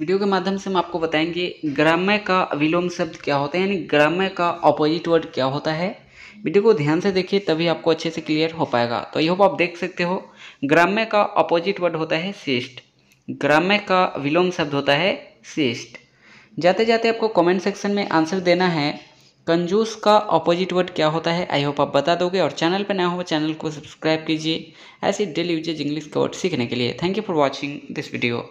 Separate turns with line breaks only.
video के माध्यम से हम आपको बताएंगे ग्राम्य का विलोम शब्द क्या होता है यानी ग्राम्य का ऑपोजिट वर्ड क्या होता है वीडियो को ध्यान से देखिए तभी आपको अच्छे से क्लियर हो पाएगा तो आई होप आप देख सकते हो ग्राम्य का अपोजिट वर्ड होता है श्रेष्ठ ग्राम्य का विलोम शब्द होता है श्रेष्ठ जाते जाते आपको कमेंट सेक्शन में आंसर देना है कंजूस का अपोजिट वर्ड क्या होता है आई होप आप बता दोगे और चैनल पर नया हो चैनल तो को सब्सक्राइब कीजिए ऐसे डेली यूजेज इंग्लिश का वर्ड सीखने के लिए thank you for watching this video